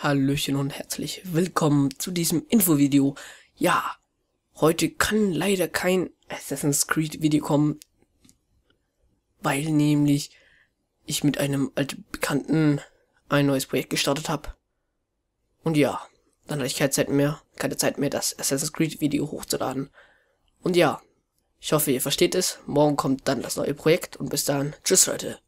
Hallöchen und herzlich willkommen zu diesem Infovideo. Ja, heute kann leider kein Assassin's Creed Video kommen, weil nämlich ich mit einem alten Bekannten ein neues Projekt gestartet habe. Und ja, dann hatte ich keine Zeit mehr, keine Zeit mehr, das Assassin's Creed Video hochzuladen. Und ja, ich hoffe, ihr versteht es. Morgen kommt dann das neue Projekt und bis dann. Tschüss, Leute.